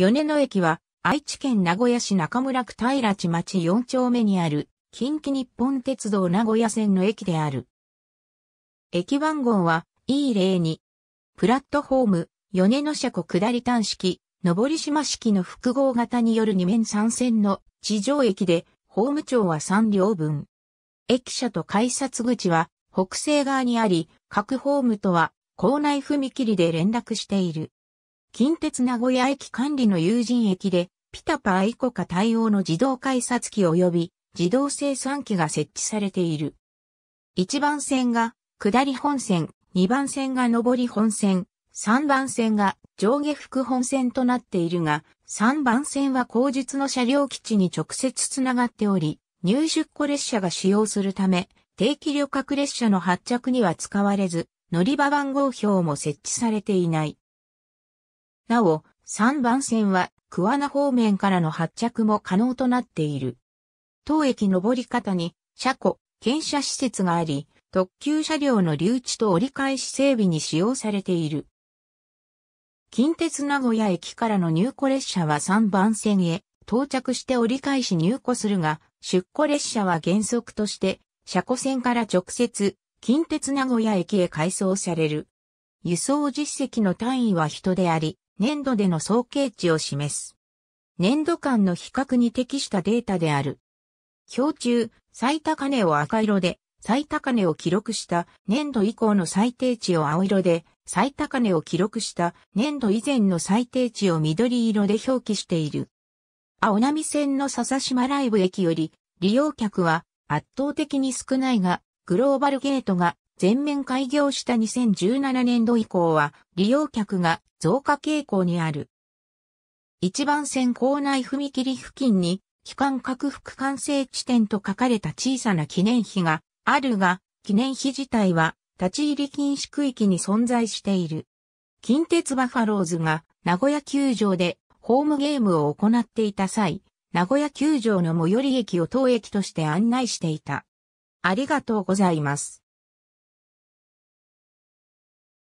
米野駅は、愛知県名古屋市中村区平地町4丁目にある、近畿日本鉄道名古屋線の駅である。駅番号は E02。プラットホーム、米野車庫下り端式、上り島式の複合型による2面3線の地上駅で、ホーム長は3両分。駅舎と改札口は北西側にあり、各ホームとは校内踏切で連絡している。近鉄名古屋駅管理の有人駅で、ピタパ愛コカ対応の自動改札機及び自動生産機が設置されている。1番線が下り本線、2番線が上り本線、3番線が上下副本線となっているが、3番線は後日の車両基地に直接つながっており、入出庫列車が使用するため、定期旅客列車の発着には使われず、乗り場番号表も設置されていない。なお、3番線は桑名方面からの発着も可能となっている。当駅上り方に車庫、検車施設があり、特急車両の留置と折り返し整備に使用されている。近鉄名古屋駅からの入庫列車は3番線へ到着して折り返し入庫するが、出庫列車は原則として車庫線から直接近鉄名古屋駅へ改装される。輸送実績の単位は人であり、年度での総計値を示す。年度間の比較に適したデータである。表中、最高値を赤色で、最高値を記録した年度以降の最低値を青色で、最高値を記録した年度以前の最低値を緑色で表記している。青波線の笹島ライブ駅より利用客は圧倒的に少ないが、グローバルゲートが全面開業した2017年度以降は利用客が増加傾向にある。一番線構内踏切付近に、機関拡幅完成地点と書かれた小さな記念碑があるが、記念碑自体は立ち入り禁止区域に存在している。近鉄バファローズが名古屋球場でホームゲームを行っていた際、名古屋球場の最寄り駅を当駅として案内していた。ありがとうございます。